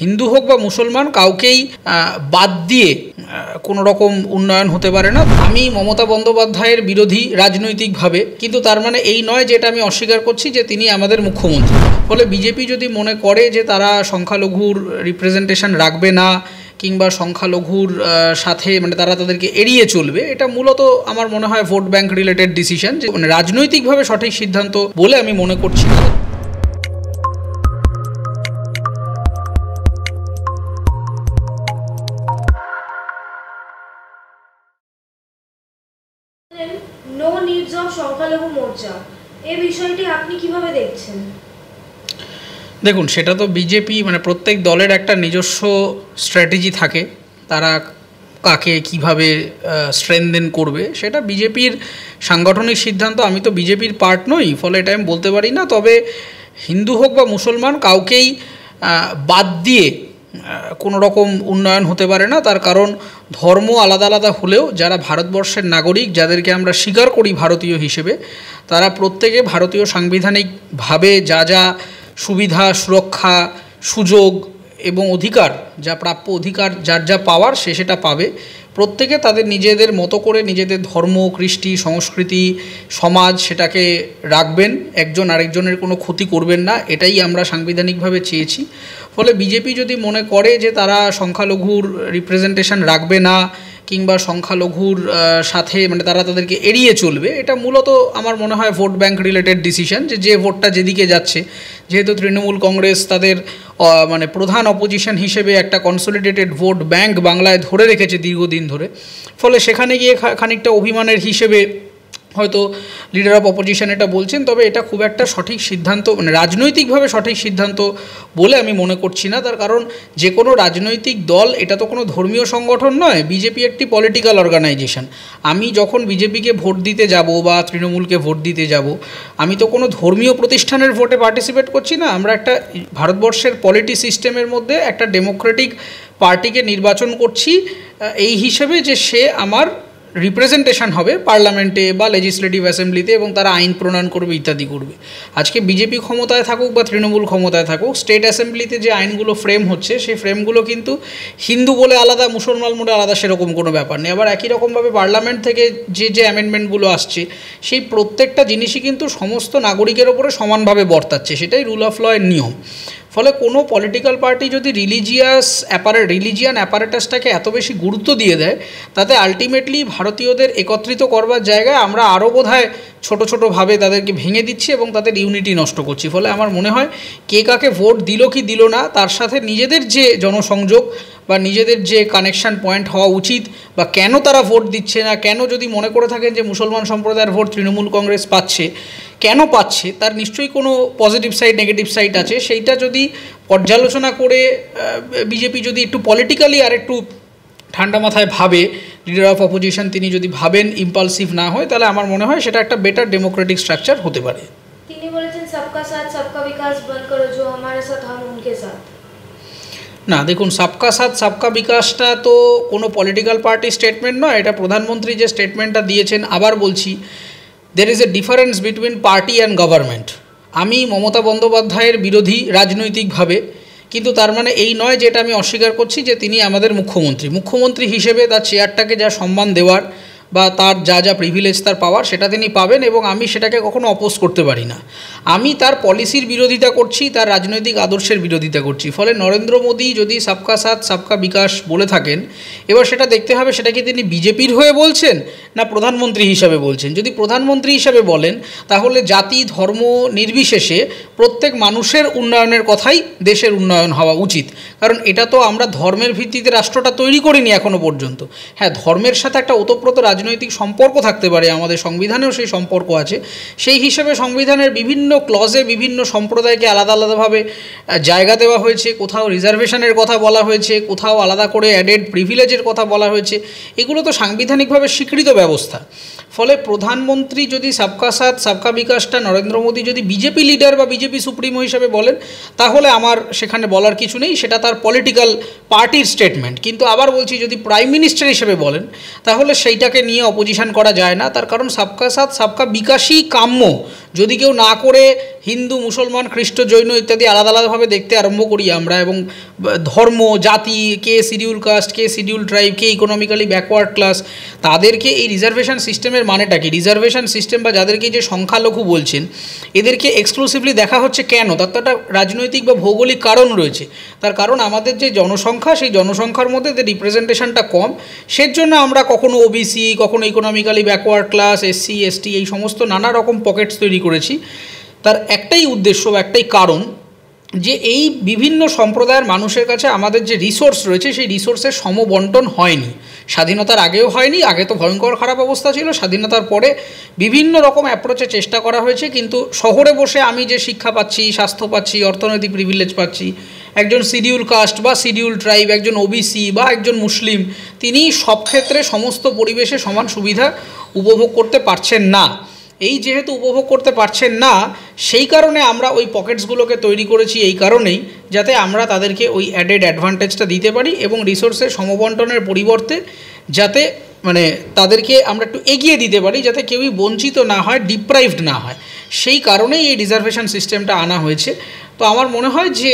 হিন্দু হোক বা মুসলমান কাউকেই বাদ দিয়ে কোনো রকম উন্নয়ন হতে পারে না আমি মমতা বন্দ্যোপাধ্যায়ের বিরোধী রাজনৈতিকভাবে কিন্তু তার মানে এই নয় যে এটা আমি অস্বীকার করছি যে তিনি আমাদের মুখ্যমন্ত্রী ফলে বিজেপি যদি মনে করে যে তারা সংখ্যালঘুর রিপ্রেজেন্টেশন রাখবে না কিংবা সংখ্যালঘুর সাথে মানে তারা তাদেরকে এড়িয়ে চলবে এটা মূলত আমার মনে হয় ভোট ব্যাংক রিলেটেড ডিসিশন যে মানে রাজনৈতিকভাবে সঠিক সিদ্ধান্ত বলে আমি মনে করছি দেখুন সেটা তো বিজেপি মানে প্রত্যেক দলের একটা নিজস্ব স্ট্র্যাটেজি থাকে তারা কাকে কিভাবে স্ট্রেনদেন করবে সেটা বিজেপির সাংগঠনিক সিদ্ধান্ত আমি তো বিজেপির পার্ট নই ফলে এটা আমি বলতে পারি না তবে হিন্দু হোক বা মুসলমান কাউকেই বাদ দিয়ে কোনো রকম উন্নয়ন হতে পারে না তার কারণ ধর্ম আলাদা আলাদা হলেও যারা ভারতবর্ষের নাগরিক যাদেরকে আমরা স্বীকার করি ভারতীয় হিসেবে তারা প্রত্যেকে ভারতীয় সাংবিধানিকভাবে যা যা সুবিধা সুরক্ষা সুযোগ এবং অধিকার যা প্রাপ্য অধিকার যার যা পাওয়ার সে সেটা পাবে প্রত্যেকে তাদের নিজেদের মতো করে নিজেদের ধর্ম কৃষ্টি সংস্কৃতি সমাজ সেটাকে রাখবেন একজন আরেকজনের কোনো ক্ষতি করবেন না এটাই আমরা সাংবিধানিকভাবে চেয়েছি ফলে বিজেপি যদি মনে করে যে তারা সংখ্যালঘুর রিপ্রেজেন্টেশন রাখবে না কিংবা সংখ্যালঘুর সাথে মানে তারা তাদেরকে এড়িয়ে চলবে এটা মূলত আমার মনে হয় ভোট ব্যাঙ্ক রিলেটেড ডিসিশন যে যে ভোটটা যেদিকে যাচ্ছে যেহেতু তৃণমূল কংগ্রেস তাদের মানে প্রধান অপোজিশন হিসেবে একটা কনসোলিডেটেড ভোট ব্যাঙ্ক বাংলায় ধরে রেখেছে দীর্ঘদিন ধরে ফলে সেখানে গিয়ে খানিকটা অভিমানের হিসেবে হয়তো লিডার অফ অপোজিশন এটা বলছেন তবে এটা খুব একটা সঠিক সিদ্ধান্ত মানে রাজনৈতিকভাবে সঠিক সিদ্ধান্ত বলে আমি মনে করছি না তার কারণ যে কোনো রাজনৈতিক দল এটা তো কোনো ধর্মীয় সংগঠন নয় বিজেপি একটি পলিটিক্যাল অর্গানাইজেশন আমি যখন বিজেপিকে ভোট দিতে যাব বা তৃণমূলকে ভোট দিতে যাব আমি তো কোনো ধর্মীয় প্রতিষ্ঠানের ভোটে পার্টিসিপেট করছি না আমরা একটা ভারতবর্ষের পলিটি সিস্টেমের মধ্যে একটা ডেমোক্রেটিক পার্টিকে নির্বাচন করছি এই হিসেবে যে সে আমার রিপ্রেজেন্টেশন হবে পার্লামেন্টে বা লেজিসলেটিভ অ্যাসেম্বলিতে এবং তারা আইন প্রণয়ন করবে ইত্যাদি করবে আজকে বিজেপি ক্ষমতায় থাকুক বা তৃণমূল ক্ষমতায় থাকুক স্টেট অ্যাসেম্বলিতে যে আইনগুলো ফ্রেম হচ্ছে সেই ফ্রেমগুলো কিন্তু হিন্দু বলে আলাদা মুসলমান বলে আলাদা সেরকম কোনো ব্যাপার নেই আবার একই রকমভাবে পার্লামেন্ট থেকে যে যে অ্যামেন্ডমেন্টগুলো আসছে সেই প্রত্যেকটা জিনিসই কিন্তু সমস্ত নাগরিকের ওপরে সমানভাবে বর্তাচ্ছে সেটাই রুল অফ লয়ের নিয়ম ফলে কোনো পলিটিক্যাল পার্টি যদি রিলিজিয়াস অ্যাপারে রিলিজিয়ান অ্যাপারেটাসটাকে এত বেশি গুরুত্ব দিয়ে দেয় তাতে আলটিমেটলি ভারতীয়দের একত্রিত করবার জায়গায় আমরা আরও বোধ হয় ছোটো ছোটোভাবে তাদেরকে ভেঙে দিচ্ছি এবং তাদের ইউনিটি নষ্ট করছি ফলে আমার মনে হয় কে কাকে ভোট দিল কি দিল না তার সাথে নিজেদের যে জনসংযোগ বা নিজেদের যে কানেকশান পয়েন্ট হওয়া উচিত বা কেন তারা ভোট দিচ্ছে না কেন যদি মনে করে থাকেন যে মুসলমান সম্প্রদায়ের ভোট তৃণমূল কংগ্রেস পাচ্ছে কেন পাচ্ছে তার নিশ্চয়ই কোনো পজিটিভ সাইড নেগেটিভ সাইড আছে সেইটা যদি পর্যালোচনা করে বিজেপি যদি একটু পলিটিক্যালি আর একটু ঠান্ডা মাথায় ভাবে লিডার অফ অপোজিশন তিনি যদি ভাবেন ইম্পালসিভ না হয় তাহলে আমার মনে হয় সেটা একটা বেটার ডেমোক্রেটিক স্ট্রাকচার হতে পারে তিনি বলেছেন সবকা সাথ সবকা বিকাশ করো না দেখুন সাবকা সাথ সাবকা বিকাশটা তো কোনো পলিটিক্যাল পার্টির স্টেটমেন্ট নয় এটা প্রধানমন্ত্রী যে স্টেটমেন্টটা দিয়েছেন আবার বলছি there is a difference between party and government আমি মমতা বন্দ্যোপাধ্যায়ের বিরোধী রাজনৈতিকভাবে কিন্তু তার মানে এই নয় যেটা আমি অস্বীকার করছি যে তিনি আমাদের মুখ্যমন্ত্রী মুখ্যমন্ত্রী হিসেবে তার চেয়ারটাকে যা সম্মান দেওয়ার বা তার যা যা প্রিভিলেজ তার পাওয়ার সেটা তিনি পাবেন এবং আমি সেটাকে কখনো অপোজ করতে পারি না আমি তার পলিসির বিরোধিতা করছি তার রাজনৈতিক আদর্শের বিরোধিতা করছি ফলে নরেন্দ্র মোদী যদি সাবকা সাথ সাবকা বিকাশ বলে থাকেন এবার সেটা দেখতে হবে সেটা কি তিনি বিজেপির হয়ে বলছেন না প্রধানমন্ত্রী হিসাবে বলছেন যদি প্রধানমন্ত্রী হিসাবে বলেন তাহলে জাতি ধর্ম নির্বিশেষে প্রত্যেক মানুষের উন্নয়নের কথাই দেশের উন্নয়ন হওয়া উচিত কারণ এটা তো আমরা ধর্মের ভিত্তিতে রাষ্ট্রটা তৈরি করিনি এখনও পর্যন্ত হ্যাঁ ধর্মের সাথে একটা ওতপ্রোত রাজনৈতিক সম্পর্ক থাকতে পারে আমাদের সংবিধানেও সেই সম্পর্ক আছে সেই হিসেবে সংবিধানের বিভিন্ন ক্লজে বিভিন্ন সম্প্রদায়কে আলাদা আলাদাভাবে জায়গা দেওয়া হয়েছে কোথাও রিজার্ভেশনের কথা বলা হয়েছে কোথাও আলাদা করে অ্যাডেড প্রিভিলেজের কথা বলা হয়েছে এগুলো তো সাংবিধানিকভাবে স্বীকৃত ব্যবস্থা ফলে প্রধানমন্ত্রী যদি সাবকা সাথ সাবকা বিকাশটা নরেন্দ্র মোদী যদি বিজেপি লিডার বা বিজেপি সুপ্রিমো হিসেবে বলেন তাহলে আমার সেখানে বলার কিছু নেই সেটা তার পলিটিক্যাল পার্টির স্টেটমেন্ট কিন্তু আবার বলছি যদি প্রাইম মিনিস্টার হিসেবে বলেন তাহলে সেইটাকে নিয়ে অপোজিশন করা যায় না তার কারণ সাবকা সাথ সাবকা বিকাশই কাম্য যদি কেউ না করে হিন্দু মুসলমান খ্রিস্ট জৈন ইত্যাদি আলাদা আলাদাভাবে দেখতে আরম্ভ করি আমরা এবং ধর্ম জাতি কে শিডিউল কাস্ট কে শিডিউল ট্রাইব কে ইকোনমিক্যালি ব্যাকওয়ার্ড ক্লাস তাদেরকে এই রিজার্ভেশন সিস্টেমের মানেটা কি রিজার্ভেশন সিস্টেম বা যাদেরকে যে সংখ্যালঘু বলছেন এদেরকে এক্সক্লুসিভলি দেখা হচ্ছে কেন তার তো একটা রাজনৈতিক বা ভৌগোলিক কারণ রয়েছে তার কারণ আমাদের যে জনসংখ্যা সেই জনসংখ্যার মধ্যে যে রিপ্রেজেন্টেশনটা কম সেজন্য আমরা কখনো ওবিসি কখনো economically backward class SC ST এই সমস্ত নানা রকম পকেটস তৈরি করেছি তার একটাই উদ্দেশ্য বা একটাই কারণ যে এই বিভিন্ন সম্প্রদায়ের মানুষের কাছে আমাদের যে রিসোর্স রয়েছে সেই রিসোর্সের সমবন্টন হয়নি স্বাধীনতার আগেও হয়নি আগে তো ভয়ঙ্কর খারাপ অবস্থা ছিল স্বাধীনতার পরে বিভিন্ন রকম অ্যাপ্রোচে চেষ্টা করা হয়েছে কিন্তু শহরে বসে আমি যে শিক্ষা পাচ্ছি স্বাস্থ্য পাচ্ছি অর্থনৈতিক প্রিভিলেজ পাচ্ছি একজন শিডিউল কাস্ট বা শিডিউল ট্রাইব একজন ওবিসি বা একজন মুসলিম তিনি সব ক্ষেত্রে সমস্ত পরিবেশে সমান সুবিধা উপভোগ করতে পারছেন না এই যেহেতু উপভোগ করতে পারছেন না সেই কারণে আমরা ওই পকেটসগুলোকে তৈরি করেছি এই কারণেই যাতে আমরা তাদেরকে ওই অ্যাডেড অ্যাডভান্টেজটা দিতে পারি এবং রিসোর্সের সমবন্টনের পরিবর্তে যাতে মানে তাদেরকে আমরা একটু এগিয়ে দিতে পারি যাতে কেউই বঞ্চিত না হয় ডিপ্রাইভড না হয় সেই কারণেই এই রিজার্ভেশন সিস্টেমটা আনা হয়েছে তো আমার মনে হয় যে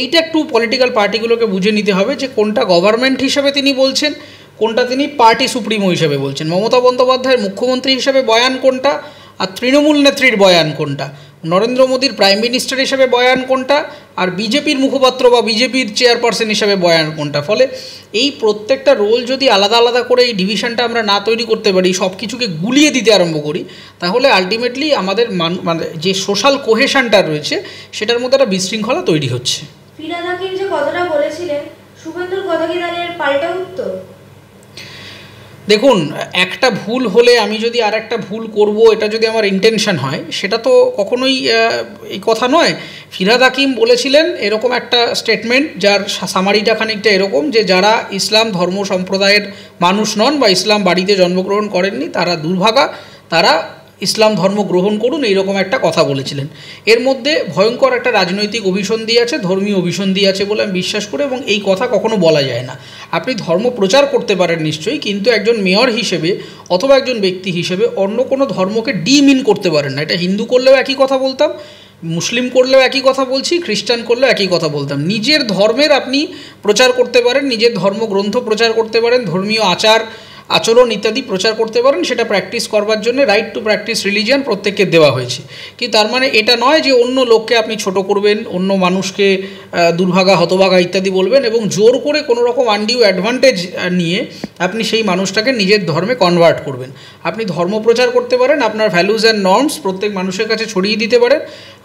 এইটা একটু পলিটিক্যাল পার্টিগুলোকে বুঝে নিতে হবে যে কোনটা গভর্নমেন্ট হিসাবে তিনি বলছেন কোনটা তিনি পার্টি সুপ্রিমো হিসেবে বলছেন মমতা বন্দ্যোপাধ্যায়ের মুখ্যমন্ত্রী হিসেবে বয়ান কোনটা আর তৃণমূল নেত্রীর বয়ান কোনটা নরেন্দ্র মোদীর প্রাইম মিনিস্টার হিসেবে বয়ান কোনটা আর বিজেপির মুখপাত্র বা বিজেপির চেয়ারপারসন হিসেবে বয়ান কোনটা ফলে এই প্রত্যেকটা রোল যদি আলাদা আলাদা করে এই ডিভিশনটা আমরা না তৈরি করতে পারি সব কিছুকে গুলিয়ে দিতে আরম্ভ করি তাহলে আলটিমেটলি আমাদের মান মানে যে সোশ্যাল কোহেশনটা রয়েছে সেটার মধ্যে একটা বিশৃঙ্খলা তৈরি হচ্ছে যে কথাটা বলেছিলেন শুভেন্দুর কথা কি পাল্টা উত্তর দেখুন একটা ভুল হলে আমি যদি আর একটা ভুল করব এটা যদি আমার ইন্টেনশন হয় সেটা তো কখনোই এই কথা নয় ফিরাদ হাকিম বলেছিলেন এরকম একটা স্টেটমেন্ট যার সামারিটা খানিকটা এরকম যে যারা ইসলাম ধর্ম সম্প্রদায়ের মানুষ নন বা ইসলাম বাড়িতে জন্মগ্রহণ করেননি তারা দুর্ভাগা তারা ইসলাম ধর্ম গ্রহণ করুন এইরকম একটা কথা বলেছিলেন এর মধ্যে ভয়ঙ্কর একটা রাজনৈতিক অভিসন্ধি আছে ধর্মীয় অভিসন্ধি আছে বলে আমি বিশ্বাস করি এবং এই কথা কখনো বলা যায় না আপনি ধর্ম প্রচার করতে পারেন নিশ্চয়ই কিন্তু একজন মেয়র হিসেবে অথবা একজন ব্যক্তি হিসেবে অন্য কোনো ধর্মকে ডিমিন করতে পারেন না এটা হিন্দু করলেও একই কথা বলতাম মুসলিম করলেও একই কথা বলছি খ্রিস্টান করলেও একই কথা বলতাম নিজের ধর্মের আপনি প্রচার করতে পারেন নিজের ধর্মগ্রন্থ প্রচার করতে পারেন ধর্মীয় আচার আচরণ ইত্যাদি প্রচার করতে পারেন সেটা প্র্যাকটিস করবার জন্য রাইট টু প্র্যাকটিস রিলিজিয়ান প্রত্যেককে দেওয়া হয়েছে কি তার মানে এটা নয় যে অন্য লোককে আপনি ছোট করবেন অন্য মানুষকে দুর্ভাগা হতভাগা ইত্যাদি বলবেন এবং জোর করে কোনো রকম আন্ডিউ অ্যাডভান্টেজ নিয়ে আপনি সেই মানুষটাকে নিজের ধর্মে কনভার্ট করবেন আপনি ধর্ম প্রচার করতে পারেন আপনার ভ্যালুজ অ্যান্ড নর্মস প্রত্যেক মানুষের কাছে ছড়িয়ে দিতে পারেন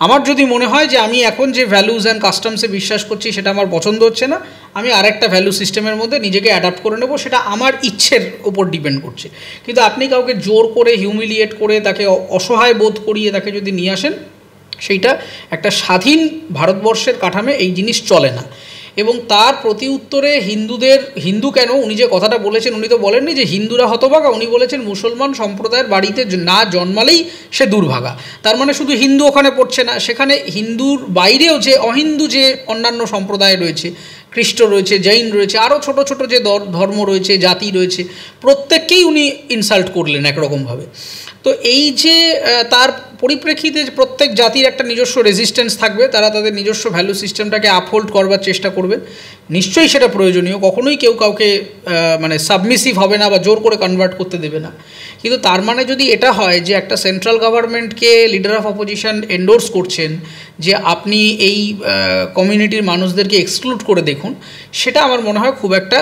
আমার যদি মনে হয় যে আমি এখন যে ভ্যালুজ অ্যান্ড কাস্টমসে বিশ্বাস করছি সেটা আমার পছন্দ হচ্ছে না আমি আরেকটা ভ্যালু সিস্টেমের মধ্যে নিজেকে অ্যাডাপ্ট করে নেবো সেটা আমার ইচ্ছের উপর ডিপেন্ড করছে কিন্তু আপনি কাউকে জোর করে হিউমিলিয়েট করে তাকে অসহায় বোধ করিয়ে তাকে যদি নিয়ে আসেন সেইটা একটা স্বাধীন ভারতবর্ষের কাঠামে এই জিনিস চলে না এবং তার প্রতি উত্তরে হিন্দুদের হিন্দু কেন উনি যে কথাটা বলেছেন উনি তো বলেননি যে হিন্দুরা হতভাগা উনি বলেছেন মুসলমান সম্প্রদায়ের বাড়িতে না জন্মালেই সে দুর্ভাগা তার মানে শুধু হিন্দু ওখানে পড়ছে না সেখানে হিন্দুর বাইরেও যে অহিন্দু যে অন্যান্য সম্প্রদায় রয়েছে খ্রিস্ট রয়েছে জৈন রয়েছে আরও ছোট ছোট যে ধর্ম রয়েছে জাতি রয়েছে প্রত্যেককেই উনি ইনসাল্ট করলেন একরকমভাবে তো এই যে তার পরিপ্রেক্ষিতে প্রত্যেক জাতির একটা নিজস্ব রেজিস্ট্যান্স থাকবে তারা তাদের নিজস্ব ভ্যালু সিস্টেমটাকে আপহোল্ড করবার চেষ্টা করবে নিশ্চয়ই সেটা প্রয়োজনীয় কখনোই কেউ কাউকে মানে সাবমিসিভ হবে না বা জোর করে কনভার্ট করতে দেবে না কিন্তু তার মানে যদি এটা হয় যে একটা সেন্ট্রাল গভর্নমেন্টকে লিডার অফ অপোজিশন এন্ডোর্স করছেন যে আপনি এই কমিউনিটির মানুষদেরকে এক্সক্লুড করে দেখুন সেটা আমার মনে হয় খুব একটা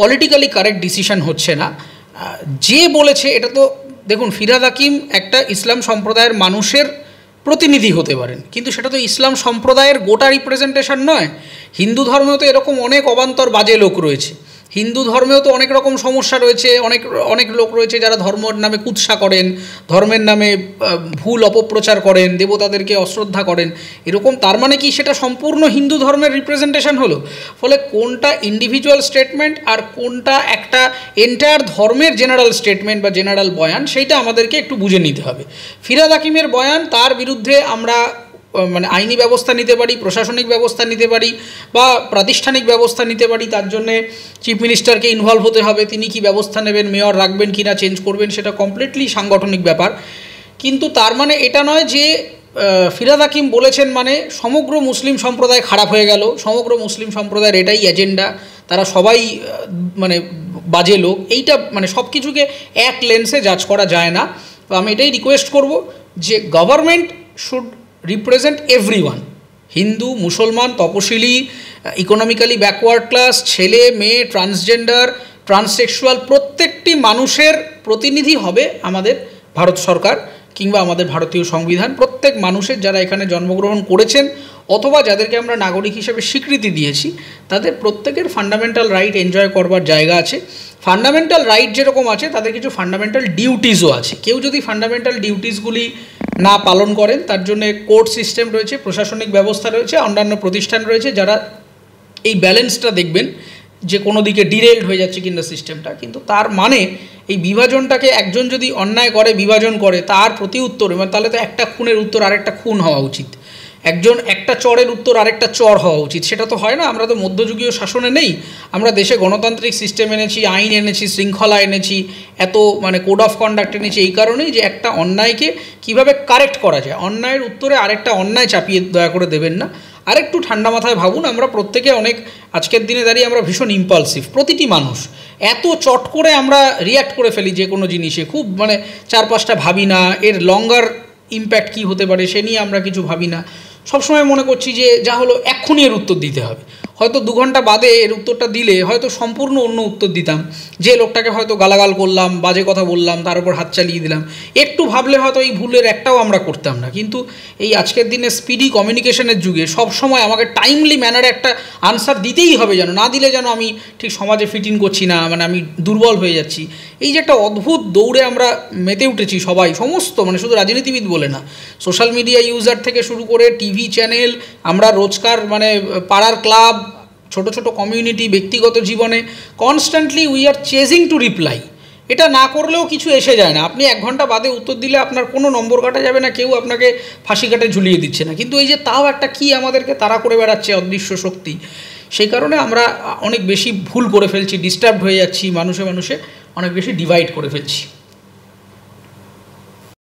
পলিটিক্যালি কারেক্ট ডিসিশন হচ্ছে না যে বলেছে এটা তো দেখুন ফিরাদ হাকিম একটা ইসলাম সম্প্রদায়ের মানুষের প্রতিনিধি হতে পারেন কিন্তু সেটা তো ইসলাম সম্প্রদায়ের গোটা রিপ্রেজেন্টেশন নয় হিন্দু ধর্মেও তো এরকম অনেক অবান্তর বাজে লোক রয়েছে হিন্দু ধর্মেও তো অনেক রকম সমস্যা রয়েছে অনেক অনেক লোক রয়েছে যারা ধর্মের নামে কুৎসা করেন ধর্মের নামে ভুল অপপ্রচার করেন দেবতাদেরকে অশ্রদ্ধা করেন এরকম তার মানে কি সেটা সম্পূর্ণ হিন্দু ধর্মের রিপ্রেজেন্টেশন হলো ফলে কোনটা ইন্ডিভিজুয়াল স্টেটমেন্ট আর কোনটা একটা এন্টায়ার ধর্মের জেনারেল স্টেটমেন্ট বা জেনারেল বয়ান সেইটা আমাদেরকে একটু বুঝে নিতে হবে ফিরাদ হাকিমের বয়ান তার বিরুদ্ধে আমরা মানে আইনি ব্যবস্থা নিতে পারি প্রশাসনিক ব্যবস্থা নিতে পারি বা প্রাতিষ্ঠানিক ব্যবস্থা নিতে পারি তার জন্যে চিফ মিনিস্টারকে ইনভলভ হতে হবে তিনি কি ব্যবস্থা নেবেন মেয়র রাখবেন কি না চেঞ্জ করবেন সেটা কমপ্লিটলি সাংগঠনিক ব্যাপার কিন্তু তার মানে এটা নয় যে ফিরাদ হাকিম বলেছেন মানে সমগ্র মুসলিম সম্প্রদায় খারাপ হয়ে গেল সমগ্র মুসলিম সম্প্রদায়ের এটাই এজেন্ডা তারা সবাই মানে বাজে লোক এইটা মানে সব কিছুকে এক লেন্সে জাজ করা যায় না তো আমি এটাই রিকোয়েস্ট করব যে গভর্নমেন্ট শুড রিপ্রেজেন্ট এভরিওয়ান হিন্দু মুসলমান তপশিলি ইকোনমিক্যালি ব্যাকওয়ার্ড ক্লাস ছেলে মেয়ে ট্রান্সজেন্ডার ট্রান্সসেক্সুয়াল প্রত্যেকটি মানুষের প্রতিনিধি হবে আমাদের ভারত সরকার কিংবা আমাদের ভারতীয় সংবিধান প্রত্যেক মানুষের যারা এখানে জন্মগ্রহণ করেছেন অথবা যাদেরকে আমরা নাগরিক হিসেবে স্বীকৃতি দিয়েছি তাদের প্রত্যেকের ফান্ডামেন্টাল রাইট এনজয় করবার জায়গা আছে ফান্ডামেন্টাল রাইট যেরকম আছে তাদের কিছু ফান্ডামেন্টাল ডিউটিসও আছে কেউ যদি ফান্ডামেন্টাল ডিউটিসগুলি না পালন করেন তার জন্য কোর্ট সিস্টেম রয়েছে প্রশাসনিক ব্যবস্থা রয়েছে অন্যান্য প্রতিষ্ঠান রয়েছে যারা এই ব্যালেন্সটা দেখবেন যে কোনো দিকে ডিরেল্ড হয়ে যাচ্ছে কিনা সিস্টেমটা কিন্তু তার মানে এই বিভাজনটাকে একজন যদি অন্যায় করে বিভাজন করে তার প্রতি উত্তর তাহলে তো একটা খুনের উত্তর আরেকটা খুন হওয়া উচিত একজন একটা চরের উত্তর আরেকটা চর হওয়া উচিত সেটা তো হয় না আমরা তো মধ্যযুগীয় শাসনে নেই আমরা দেশে গণতান্ত্রিক সিস্টেম এনেছি আইন এনেছি শৃঙ্খলা এনেছি এত মানে কোড অফ কন্ডাক্ট এনেছি এই কারণেই যে একটা অন্যায়কে কিভাবে কারেক্ট করা যায় অন্যায়ের উত্তরে আরেকটা অন্যায় চাপিয়ে দয়া করে দেবেন না আরেকটু ঠান্ডা মাথায় ভাবুন আমরা প্রত্যেকে অনেক আজকের দিনে দাঁড়িয়ে আমরা ভীষণ ইম্পালসিভ প্রতিটি মানুষ এত চট করে আমরা রিয়্যাক্ট করে ফেলি যে কোনো জিনিসে খুব মানে চার পাঁচটা ভাবি না এর লঙ্গার ইম্প্যাক্ট কী হতে পারে সে নিয়ে আমরা কিছু ভাবি না সবসময় মনে করছি যে যা হলো এক্ষুনি এর উত্তর দিতে হবে হয়তো দু ঘন্টা বাদে এর উত্তরটা দিলে হয়তো সম্পূর্ণ অন্য উত্তর দিতাম যে লোকটাকে হয়তো গালাগাল করলাম বাজে কথা বললাম তার উপর হাত চালিয়ে দিলাম একটু ভাবলে হয়তো এই ভুলের একটাও আমরা করতাম না কিন্তু এই আজকের দিনে স্পিডি কমিউনিকেশনের যুগে সব সময় আমাকে টাইমলি ম্যানারে একটা আনসার দিতেই হবে যেন না দিলে যেন আমি ঠিক সমাজে ফিট ইন করছি না মানে আমি দুর্বল হয়ে যাচ্ছি এই যে একটা অদ্ভুত দৌড়ে আমরা মেতে উঠেছি সবাই সমস্ত মানে শুধু রাজনীতিবিদ বলে না সোশ্যাল মিডিয়া ইউজার থেকে শুরু করে টিভি চ্যানেল আমরা রোজকার মানে পাড়ার ক্লাব ছোট ছোট কমিউনিটি ব্যক্তিগত জীবনে constantly we are chasing to reply এটা না করলেও কিছু এসে যায় না আপনি এক ঘন্টা বাদে উত্তর দিলে আপনার কোনো নম্বর কাটা যাবে না কেউ আপনাকে ফাঁসি কাটে ঝুলিয়ে দিচ্ছে না কিন্তু এই যে তাও একটা কি আমাদেরকে তারা করে বেড়াচ্ছে অদৃশ্য শক্তি সেই কারণে আমরা অনেক বেশি ভুল করে ফেলছি ডিস্টার্ব হয়ে যাচ্ছি মানুষে মানুষে অনেক বেশি ডিভাইড করে ফেলছি